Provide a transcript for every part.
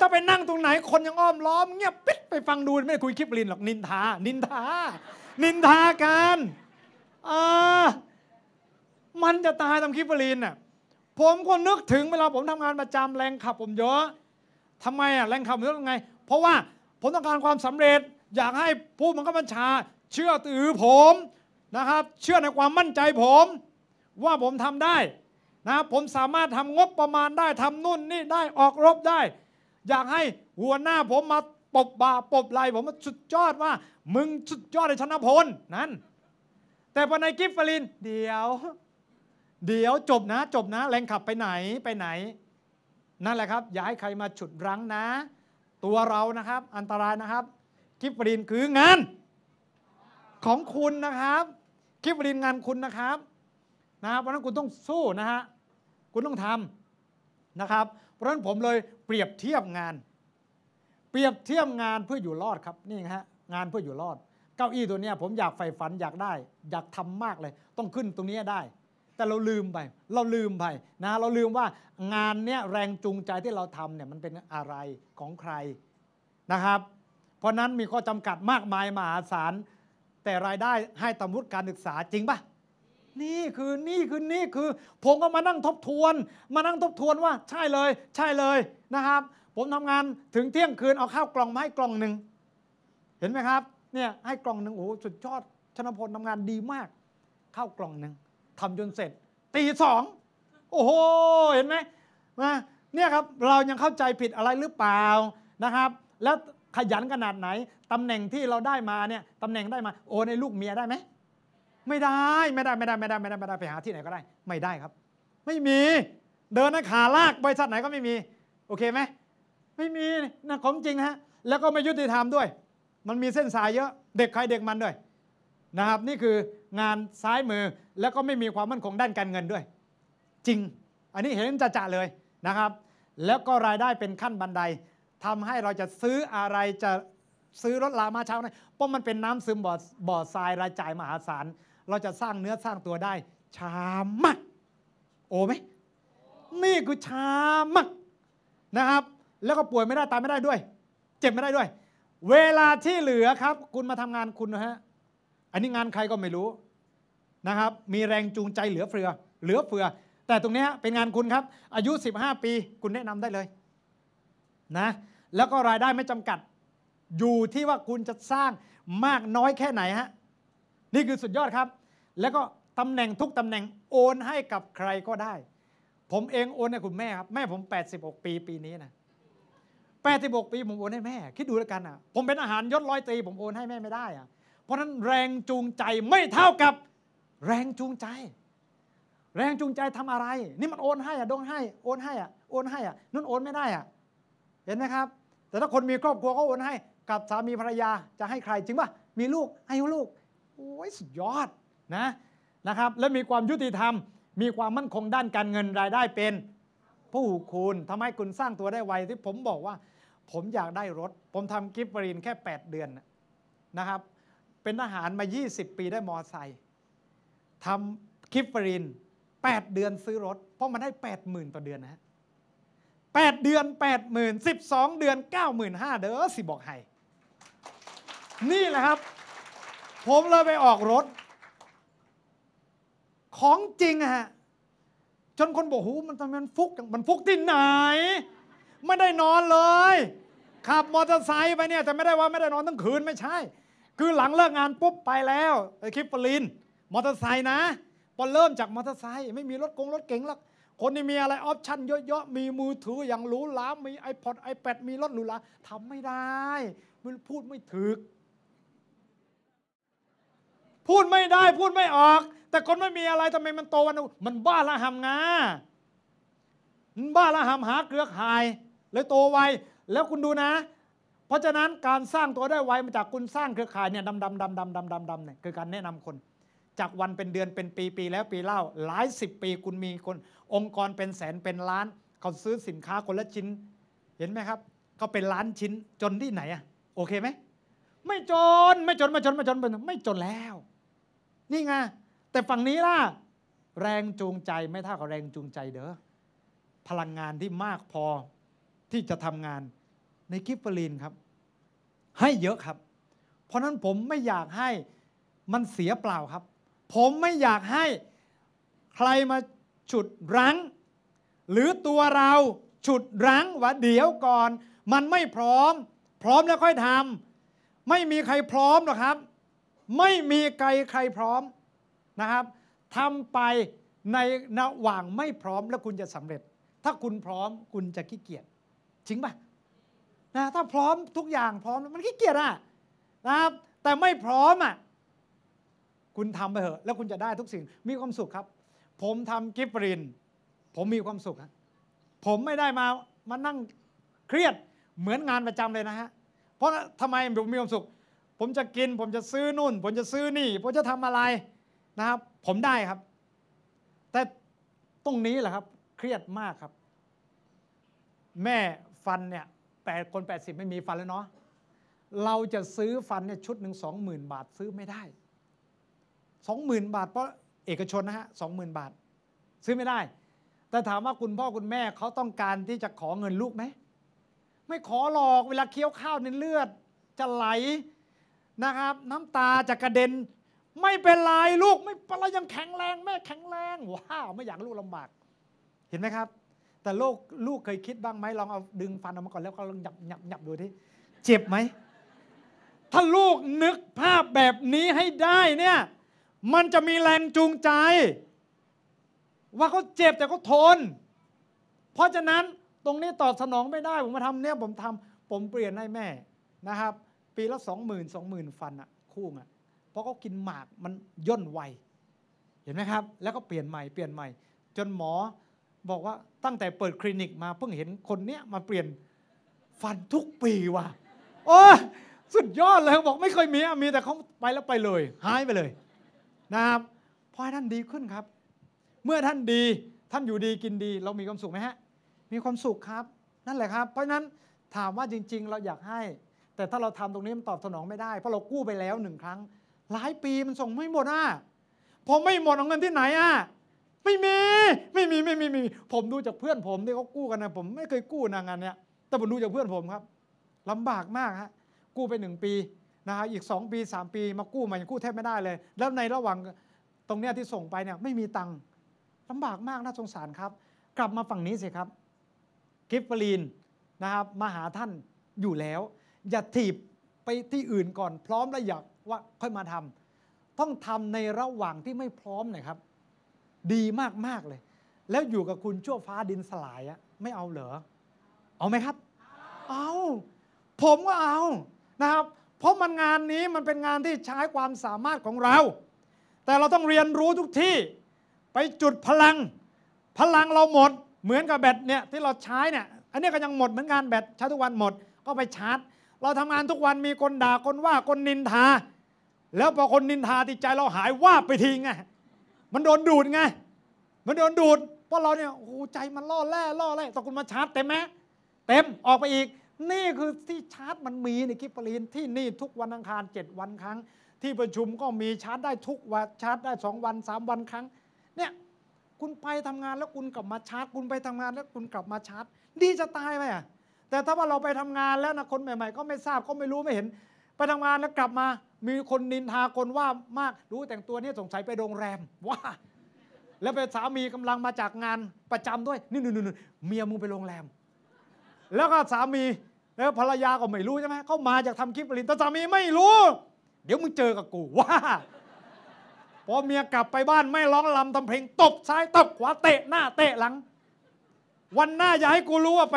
ถ้าไปนั่งตรงไหนคนยังอ้อมล้อมเงียบปิดไปฟังดูไม่ได้คุยคลิปลินหรอกนินทา นินทา นินทากันอ่ามันจะตายทำคลิปลินน่ะผมคนนึกถึงเวลาผมทำงานประจำแรงขับ ผมเยอะทำไมอ่ะแรงขับเยอะยังไง เพราะว่าผมต้องการความสำเร็จอยากให้ผู้บังคับบัญชา เชื่อตือผมนะครับ เชื่อในความมั่นใจผม ว่าผมทำได้นะผมสามารถทำงบประมาณได้ทำนู่นนี่ได้ออกรบได้อยากให้หัวหน้าผมมาปบบ่าปบไหลผมมาสุดยอดว่ามึงสุดยอดเลยชนะพลนั่นแต่พอในกิฟฟลิน เดี๋ยว เดี๋ยวจบนะ จบนะแรงขับไปไหนไปไหน นั่นแหละครับอย่าให้ใครมาฉุดรั้งนะ ตัวเรานะครับ อันตรายนะครับ กิฟฟลินคืองาน ของคุณนะครับ กิฟฟลินงานคุณนะครับนะเพราะนั้นคุณต้องสู้นะฮะคุณต้องทำนะครับ เพราะฉะนั้นผมเลยเปรียบเทียบงาน เปรียบเทียบงานเพื่ออยู่รอดครับนี่ฮะงานเพื่ออยู่รอดเก้าอี้ตัวนี้ผมอยากใฝ่ฝันอยากได้ อยากทำมากเลย ต้องขึ้นตรงนี้ได้ แต่เราลืมไปเราลืมไปนะเราลืมว่างานเนี้ยแรงจูงใจที่เราทำเนี่ยมันเป็นอะไรของใครนะครับ เพราะนั้นมีข้อจำกัดมากมายมหาศาล แต่รายได้ให้ตำรุจการศึกษาจริงปะนี่คือนี่คือนี่คือ ผมก็มานั่งทบทวน มานั่งทบทวนว่าใช่เลย ใช่เลยนะครับ ผมทำงานถึงเที่ยงคืนเอาข้าวกล่องมาให้กล่องหนึ่ง เห็นไหมครับเนี่ยให้กล่องหนึ่งโอ้โหสุดยอด ชนพลทำงานดีมากข้าวกล่องหนึ่งทำจนเสร็จตีสองโอ้โหเห็นไหมมาเนี่ยครับเรายังเข้าใจผิดอะไรหรือเปล่านะครับ แล้วขยันขนาดไหนตำแหน่งที่เราได้มาเนี่ยตำแหน่งได้มาโอในลูกเมียได้ไหมไม่ได้ไม่ได้ไม่ได้ไม่ได้ไม่ได้ไม่ได้ไปหาที่ไหนก็ได้ ไม่ได้ครับ ไม่มีเดินนักขาลากบริษัทไหนก็ไม่มีโอเคไหม ไม่มีนะของจริงฮะแล้วก็ไม่ยุติธรรมด้วย มันมีเส้นสายเยอะเด็กใครเด็กมันด้วยนะครับ นี่คืองานซ้ายมือแล้วก็ไม่มีความมั่นคงด้านการเงินด้วย จริง อันนี้เห็นจะจะเลยนะครับ แล้วก็รายได้เป็นขั้นบันได ทำให้เราจะซื้ออะไรจะซื้อ รถลามาเช้านยเพราะมันเป็นน้ำซึมบ่บ่อทรายรายจ่ายมหาศาลเราจะสร้างเนื้อสร้างตัวได้ ชามากโอไหมนี่คือชามากนะครับ แล้วก็ป่วยไม่ได้ตายไม่ได้ด้วย เจ็บไม่ได้ด้วย เวลาที่เหลือครับ คุณมาทำงานคุณนะฮะอันนี้งานใครก็ไม่รู้นะครับ มีแรงจูงใจเหลือเฟือ เหลือเฟือ แต่ตรงนี้เป็นงานคุณครับ อายุ 15 ปี คุณแนะนำได้เลยนะแล้วก็รายได้ไม่จำกัด อยู่ที่ว่าคุณจะสร้างมากน้อยแค่ไหนฮะนี่คือสุดยอดครับ แล้วก็ตำแหน่งทุกตำแหน่งโอนให้กับใครก็ได้ ผมเองโอนให้คุณแม่ครับ แม่ผม 86 ปีปีนี้นะ86 ปี ผมโอนให้แม่ คิดดูแล้วกันอ่ะ ผมเป็นอาหารยศร้อยตรีผมโอนให้แม่ไม่ได้อ่ะ เพราะนั้นแรงจูงใจไม่เท่ากับ แรงจูงใจ แรงจูงใจทำอะไร นี่มันโอนให้อ่ะดงให้โอนให้อ่ะ โอนให้อ่ะนุ่นโอนไม่ได้อ่ะ เห็นไหมครับ แต่ถ้าคนมีครอบครัวก็โอนให้กับสามีภรรยาจะให้ใครจริงป่ะมีลูกให้ลูกโอ้ยสุดยอดนะนะครับ และมีความยุติธรรมมีความมั่นคงด้านการเงินรายได้เป็นผู้คุณทำให้คุณสร้างตัวได้ไวที่ผมบอกว่าผมอยากได้รถ ผมทำกิฟต์บรินแค่ 8 เดือนนะครับ เป็นทหารมา 20 ปีได้มอไซค์ทำกิฟต์บริน 8 เดือนซื้อรถเพราะมันได้ 80,000ต่อเดือนนะแเดือน 80,000 12 เดือน 95,000เด้อสิบอกให้นี่แหละครับผมเลยไปออกรถ ของจริงฮะจนคนบอกหูมันทำไมมันฟุกมันฟุกที่ไหน ไม่ได้นอนเลย ขับมอเตอร์ไซค์ไปเนี่ย แต่ไม่ได้ว่าไม่ได้นอนทั้งคืนไม่ใช่ คือหลังเลิกงานปุ๊บไปแล้วไอคลิปปลินมอเตอร์ไซค์นะพอเริ่มจากมอเตอร์ไซค์ไม่มีรถกงรถเก๋งหรอกคนที่มีอะไร ออปชั่นเยอะๆมีมือถืออย่างหรูหรามี iPod iPad มีรถหรูหราทำไม่ได้มันพูดไม่ถึกพูดไม่ได้พูดไม่ออก แต่คนไม่มีอะไรทำไมมันโตวันมันบ้าละหำงา มันบ้าละหำหาเกลือข่ายเลยโตไวแล้วคุณดูนะ เพราะฉะนั้นการสร้างตัวได้ไวมาจากคุณสร้างเครือข่ายเนี่ยดำดำดำดำดำดำดำเนี่ยคือการแนะนำคน จากวันเป็นเดือนเป็นปีปีแล้วปีเล่าหลายสิบปีคุณมีคน องค์กรเป็นแสนเป็นล้าน เขาซื้อสินค้าคนละชิ้น เห็นไหมครับเขาเป็นล้านชิ้นจนที่ไหนอะโอเคไหมไม่จนไม่จนไม่จนไม่จนไม่จนไม่จนแล้วนี่ไงแต่ฝั่งนี้ล่ะแรงจูงใจไม่เท่ากับแรงจูงใจเด้อพลังงานที่มากพอที่จะทำงานในกิฟเฟอรีนครับ ให้เยอะครับ เพราะนั้นผมไม่อยากให้มันเสียเปล่าครับ ผมไม่อยากให้ ใครมาฉุดรั้ง หรือตัวเราฉุดรั้งว่าเดี๋ยวก่อน มันไม่พร้อม พร้อมแล้วค่อยทำไม่มีใครพร้อมหรอกครับไม่มีใครใครพร้อมนะครับทำไปในระหว่างไม่พร้อม แล้วคุณจะสำเร็จ ถ้าคุณพร้อม คุณจะขี้เกียจจริงปะนะถ้าพร้อมทุกอย่างพร้อมมันขี้เกียจอ่ะนะครับ แต่ไม่พร้อมอ่ะคุณทำไปเถอะ แล้วคุณจะได้ทุกสิ่ง มีความสุขครับ ผมทำกิฟริน ผมมีความสุขผมไม่ได้มามานั่งเครียดเหมือนงานประจำเลยนะฮะเพราะทำไมผมมีความสุขผมจะกินผมจะซื้อนู่น ผมจะซื้อนี่ ผมจะทำอะไรนะครับ ผมได้ครับ แต่ตรงนี้แหละครับ เครียดมากครับ แม่ฟันเนี่ยแปดคน80ไม่มีฟันแล้วเนาะเราจะซื้อฟันเนี่ยชุดหนึ่งสองหมื่นบาทซื้อไม่ได้สองหมื่นบาท เพราะเอกชนนะฮะสองหมื่นบาท ซื้อไม่ได้ แต่ถามว่าคุณพ่อคุณแม่เขาต้องการที่จะขอเงินลูกไหมไม่ขอหรอกเวลาเคี้ยวข้าวในเลือดจะไหลนะครับน้ำตาจะกระเด็นไม่เป็นไรลูกไม่เรายังแข็งแรงแม่แข็งแรงว้าวไม่อยากลูกลำบาก เห็นไหมครับ แต่ลูกลูกเคยคิดบ้างไหมลองเอาดึงฟันออกมาก่อนแล้วก็ลองหยับหยับหยับดูที่เจ็บไหม ถ้าลูกนึกภาพแบบนี้ให้ได้เนี่ยมันจะมีแรงจูงใจ ว่าเขาเจ็บแต่เขาทน เพราะฉะนั้นตรงนี้ตอบสนองไม่ได้ผมมาทำเนี่ย ผมทำผมเปลี่ยนให้แม่นะครับปีละสองหมื่นสองหมื่นฟันอะคู่อะ เพราะเขากินหมากมันย่นไว เห็นไหมครับ แล้วก็เปลี่ยนใหม่เปลี่ยนใหม่ จนหมอบอกว่าตั้งแต่เปิดคลินิก มาเพิ่งเห็นคนเนี้ย มาเปลี่ยนฟันทุกปีว่ะโอ้สุดยอดเลยบอกไม่เคยมีมีแต่เขาไปแล้วไปเลยหายไปเลย นะครับพอท่านดีขึ้นครับ เมื่อท่านดี ท่านอยู่ดีกินดี เรามีความสุขไหมฮะ มีความสุขครับนั่นแหละครับ เพราะนั้นถามว่าจริง ๆ เราอยากให้แต่ถ้าเราทำตรงนี้มันตอบสนองไม่ได้ เพราะเรากู้ไปแล้วหนึ่งครั้ง หลายปีมันส่งไม่หมดอ่ะพอไม่หมดเอาเงินที่ไหนอ่ะ ไม่มีไม่มีไม่มีไมมีผมดูจากเพื่อนผมที่เขากู้กันนะผมไม่เคยกู้นางานเนี้ยแต่ผมดูจากเพื่อนผมครับ ลำบากมากฮะกู้ไปหนึ่งปีนะฮะอีกสองปีสามปี มากู้มายังกู้แทบไม่ได้เลย แล้วในระหว่างตรงเนี้ยที่ส่งไปเนี่ยไม่มีตังค์ลำบากมากน่าสงสารครับ กลับมาฝั่งนี้สิครับกิฟเฟลีนนะครับมาหาท่านอยู่แล้วอย่าถีบไปที่อื่นก่อน พร้อมแล้วอยากว่าค่อยมาทำ ต้องทำในระหว่างที่ไม่พร้อมนะครับ ดีมากมากเลย แล้วอยู่กับคุณชั่วฟ้าดินสลายอะไม่เอาเหรอเอาไหมครับ เอาผมก็เอานะครับเพราะมันงานนี้มันเป็นงานที่ใช้ความสามารถของเรา แต่เราต้องเรียนรู้ทุกที่ไปจุดพลัง พลังเราหมด เหมือนกับแบตเนี่ยที่เราใช้เนี่ยอันนี้ก็ยังหมดเหมือนกันแบตใช้ทุกวันหมด ก็ไปชาร์จเราทำงานทุกวันมีคนด่าคนว่าคนนินทา แล้วพอคนนินทาติดใจเราหายว่าไปทิ้งไง มันโดนดูดไง มันโดนดูดเพราะเราเนี่ยโอ้ใจมันล่อแร่ล่อแร่ตะกุนมาชาร์จเต็มไหมเต็ม ออกไปอีก นี่คือที่ชาร์จมันมีในคิปลีนที่นี่ทุกวันอังคารเจ็ดวันครั้ง ที่ประชุมก็มีชาร์จได้ทุกวันชาร์จได้สองวันสามวันครั้ง เนี่ย คุณไปทำงานแล้วคุณกลับมาชาร์จ คุณไปทำงานแล้วคุณกลับมาชาร์จดีจะตายไหมอ่ะแต่ถ้าว่าเราไปทำงานแล้วนะคนใหม่ ๆ ก็ไม่ทราบก็ไม่รู้ไม่เห็นไปทำงานแล้วกลับมา มีคนนินทาคนว่ามากรู้แต่งตัวนี่สงสัยไปโรงแรมว่าแล้วไปสามีกำลังมาจากงานประจำด้วยนี่นนเมียมึงไปโรงแรม แล้วก็สามี แล้วภรรยาก็ไม่รู้ใช่ไหมเขามาจากทำคลิปลินแต่สามีไม่รู้ เดี๋ยวมึงเจอกับกูว่าพอเมียกลับไปบ้านไม่ร้องลำทำเพลงตบซ้ายตบขวาเตะหน้า เตะหลัง วันหน้าอย่าให้กูรู้ว่าไป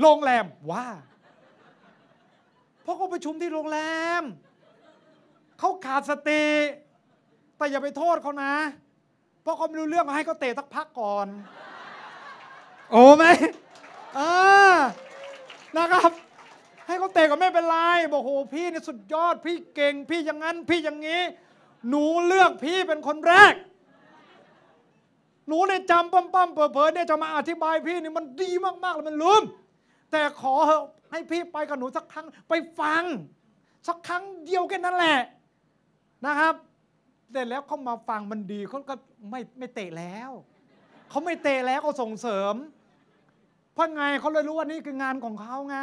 โรงแรมว่าเพราะเขาประชุมที่โรงแรมเขาขาดสติแต่อย่าไปโทษเขานะ เพราะเขาไม่รู้เรื่องให้เขาเตะสักพักก่อน โอ้ไหมอ่นะครับ ให้เขาเตะก็ไม่เป็นไรบอกโห พี่นี่สุดยอดพี่เก่งพี่อย่างนั้น พี่อย่างนี้ หนูเลือกพี่เป็นคนแรก หนูเนี่ยจำปั้มๆเผลอๆเนี่ยจะมาอธิบายพี่นี่มันดีมากๆแล้วมันลืมแต่ขอเหอะให้พี่ไปกับหนูสักครั้ง ไปฟัง สักครั้งเดียวแค่นั้นแหละนะครับแต่แล้วเขามาฟังมันดีเขาก็ไม่ไม่เตะแล้วเขาไม่เตะแล้วเขาส่งเสริม เพราะไงเขาเลยรู้ว่านี่คืองานของเขาไง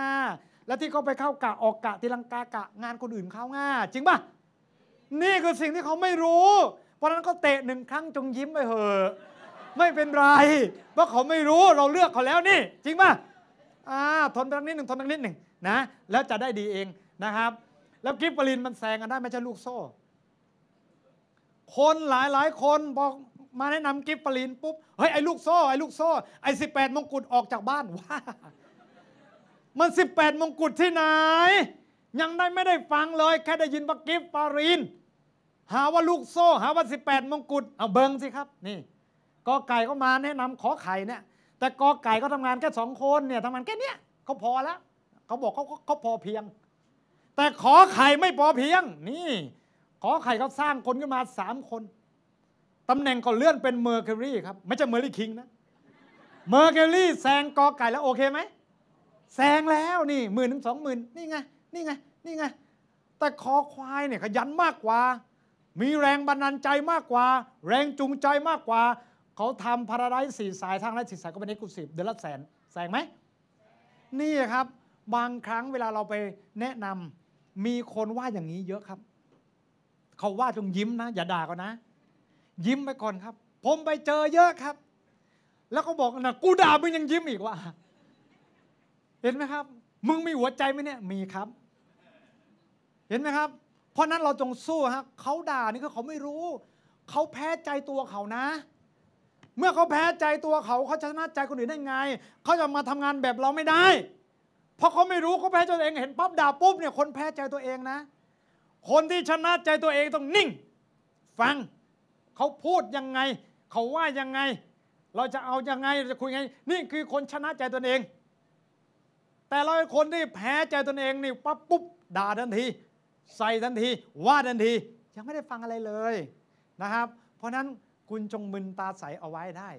และที่เขาไปเข้ากะออกกะตีลังกากะงานคนอื่นเขาง่าจริงปะนี่คือสิ่งที่เขาไม่รู้ เพราะนั้นเขาเตะหนึ่งครั้งจงยิ้มไปเหอะไม่เป็นไรเพราะเขาไม่รู้เราเลือกเขาแล้วนี่ จริงปะอ่าทนไปันิดหนึ่งทนไปนิดหนึ่งนะแล้วจะได้ดีเองนะครับ แล้วกิฟต์ปรินมันแซงกันได้ไม่ใช่ลูกโซ่ คนหลายหลายคนบอกมาแนะนำกิฟต์ปรินปุ๊บเฮ้ยไอ้ลูกโซ่ไอ้ลูกโซ่ไอ้สิบแปดมงกุฎออกจากบ้านว่ามันสิบแปดมงกุฎที่ไหน ยังได้ไม่ได้ฟังเลย แค่ได้ยินว่ากิฟปารินหาว่าลูกโซ่ หาว่าสิบแปดมงกุฎเอาเบิงสิครับนี่กอไก่ก็มาแนะนำขอไข่เนี่ยแต่กอไก่ก็ทำงานแค่สองคนเนี่ยทำงานแค่เนี้ยเขาพอแล้วเขาบอกเขาเขาพอเพียง แต่ขอไข่ไม่พอเพียง นี่ ขอไข่เขาสร้างคนขึ้นมาสามคนตำแหน่งก็เลื่อนเป็นเมอร์เคอรี่ครับไม่ใช่เมอร์ลี่คิงนะเมอร์เคอรี่แซงกอไก่แล้ว โอเคไหมแซงแล้วนี่หมื่นถึงสองหมื่นนี่ไง นี่ไงนี่ไงแต่คอควายเนี่ยขยันมากกว่า มีแรงบันดาลใจมากกว่า แรงจูงใจมากกว่าเขาทำพาราไดซ์สี่สายทางไลซสี่สายก็เป็นเอกุ์ิบเดือนละแสนแสงไหมนี่ครับ บางครั้งเวลาเราไปแนะนำมีคนว่าอย่างนี้ เยอะครับเขาว่าจงยิ้มนะ อย่าด่าก่อนนะ ยิ้มไปก่อนครับ ผมไปเจอเยอะครับ แล้วก็บอกนะกูด่ามึงยังยิ้มอีกว่าเห็นไหมครับ มึงมีหัวใจไหมเนี่ยมีครับ เห็นไหมครับ เพราะนั้นเราจงสู้ฮะเขาด่านี่ก็เขาไม่รู้เขาแพ้ใจตัวเขานะเมื่อเขาแพ้ใจตัวเขาเขาชนะใจคนอื่นได้ไงเขาจะมาทำงานแบบเราไม่ได้ เพราะเขาไม่รู้เขาแพ้ตัวเองเห็นปั๊บด่าปุ๊บเนี่ยคนแพ้ใจตัวเองนะ คนที่ชนะใจตัวเองต้องนิ่ง ฟังเขาพูดยังไงเขาว่ายังไง เราจะเอายังไงเราจะคุยยังไง นี่คือคนชนะใจตัวเอง แต่เราคนที่แพ้ใจตัวเองนี่ปั๊บปุ๊บ ด่าทันที ใส่ทันทีว่าทันที ยังไม่ได้ฟังอะไรเลยนะครับ เพราะนั้นคุณจงมึนตาใสเอาไว้ได้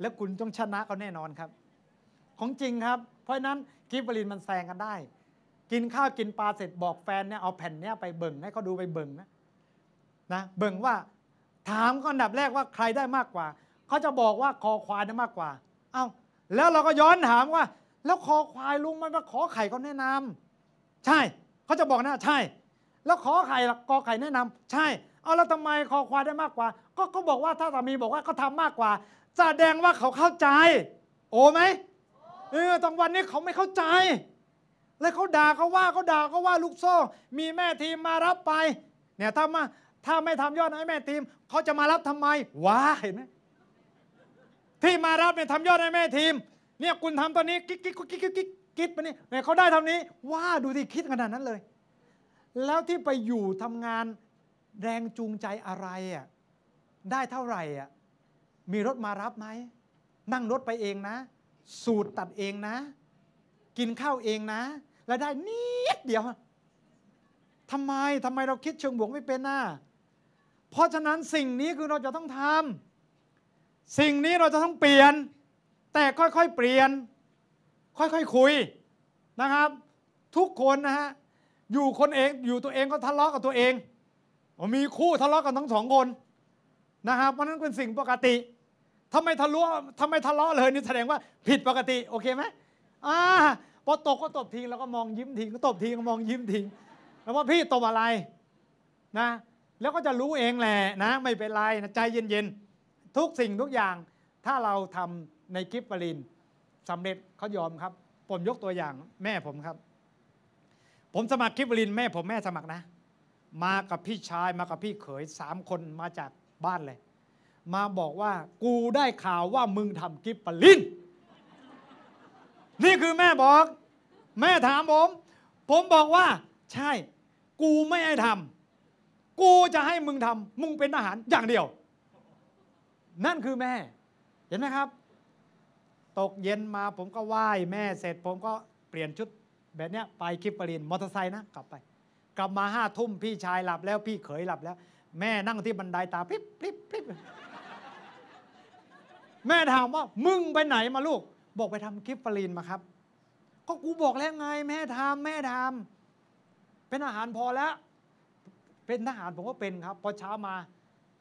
และคุณจงชนะเขาแน่นอนครับ ของจริงครับ เพราะนั้นกิฟบรินมันแซงกันได้ กินข้าว กินปลาเสร็จบอกแฟนเนี่ยเอาแผ่นเนี้ยไปเบิ่งให้เขาดูไปเบิ่งนะนะเบิ่งว่า ถามก็อันดับแรกว่าใครได้มากกว่าเขาจะบอกว่าคอควายได้มากกว่าเอา้าแล้วเราก็ย้อนถามว่า แล้วคอควายลุงมันมาขอไข่เขาแนะนำ ใช่เขาจะบอกนะใช่ แล้วขอไข่ละกอไข่แนะนำ ใช่เอาแล้วทำไมคอควายได้มากกว่าก็ก็บอกว่าถ้าสามีบอกว่าเขาทามากกว่าแสดงว่าเขาเข้าใจ โอไหมเออตอนวันนี้เขาไม่เข้าใจ แล้วเขาด่าเขาว่าเขาด่าเขาว่าลูกโซ่ มีแม่ทีมมารับไป เนี่ยถ้ามาถ้าไม่ทำยอดให้แม่ทีมเขาจะมารับทำไมว้าเห็นไหมที่มารับเนี่ยทำยอดให้แม่ทีม เนี่ยคุณทำตอนนี้กิ๊กกิ๊กกิ๊กกิ๊กกิ๊กมาเนี่ยเนี่ยเขาได้ทำนี้ว้าดูที่คิดขนาดนั้นเลย แล้วที่ไปอยู่ทำงานแรงจูงใจอะไรอ่ะได้เท่าไหร่อ่ะมีรถมารับไหม นั่งรถไปเองนะ สูตรตัดเองนะ กินข้าวเองนะ แล้วได้นิดเดียวทำไมทำไมเราคิดเชิงบวกไม่เป็นน่ะเพราะฉะนั้นสิ่งนี้คือเราจะต้องทำสิ่งนี้เราจะต้องเปลี่ยน แต่ค่อยๆเปลี่ยน ค่อยๆคคุยนะครับ ทุกคนนะฮะอยู่คนเองอยู่ตัวเองก็ทะเลาะกับตัวเองมีคู่ทะเลาะกันทั้งสองคนนะครับเพราะนั้นเป็นสิ่งปกติ ทำไมทะเลาะทำไมทะเลาะเลยนี่แสดงว่าผิดปกติ โอเคไหมอ่าพอตกก็ตบทิ้งแล้วก็มองยิ้มทิ้งก็ตบทิ้งมองยิ้มทิ้งแล้วว่าพี่ตบอะไรนะแล้วก็จะรู้เองแหละนะ ไม่เป็นไรนะใจเย็นๆทุกสิ่งทุกอย่าง ถ้าเราทำในคลิปปรินสำเร็จเขายอมครับ ผมยกตัวอย่างแม่ผมครับ ผมสมัครคลิปปรินแม่ผมแม่สมัครนะมากับพี่ชายมากับพี่เขยสามคนมาจากบ้านเลย มาบอกว่า กูได้ข่าวว่ามึงทำกิฟปลิน นี่คือแม่บอก แม่ถามผม ผมบอกว่า ใช่กูไม่ให้ทำกูจะให้มึงทำมึงเป็นทหารอย่างเดียว นั่นคือแม่ เห็นไหมครับ ตกเย็นมาผมก็ไหว้ แม่เสร็จ ผมก็เปลี่ยนชุดแบบเนี้ยไปคิปปริน มอเตอร์ไซค์นะกลับไปกลับมาห้าทุ่มพี่ชายหลับแล้วพี่เขยหลับแล้ว แม่นั่งที่บันไดาตาพริบพริบพริบแม่ถามว่ามึงไปไหนมาลูก บอกไปทำคลิปฟรีนมาครับ ก็กูบอกแล้วไง แม่ทำ แม่ทำ เป็นอาหารพอแล้ว เป็นทหารผมก็เป็นครับพอเช้ามา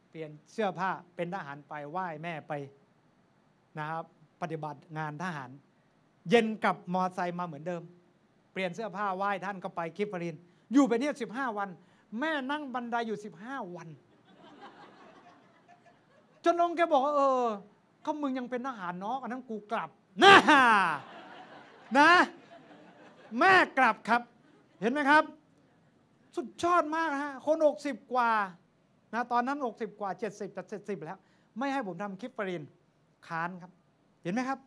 เปลี่ยนเสื้อผ้าเป็นทหารไปไหว้แม่ไปนะครับ ปฏิบัติงานทหาร เย็นกลับมอไซค์มาเหมือนเดิม เปลี่ยนเสื้อผ้าไหว้ท่านก็ไปคลิปฟรีนอยู่ไปเนี่ยสิบห้าวัน แม่นั่งบันไดอยู่สิบห้าวัน จนองแกบอกว่าเออก็มึงยังเป็นทหารน้องอันนั้นกูกลับ นะนะ แม่กลับครับ เห็นไหมครับ สุดยอดมากฮะคนหกสิบกว่านะตอนนั้นหกสิบกว่าเจ็ดสิบแต่เจ็ดสิบแล้ว ไม่ให้ผมทำคลิปปรินค้านครับ เห็นไหมครับ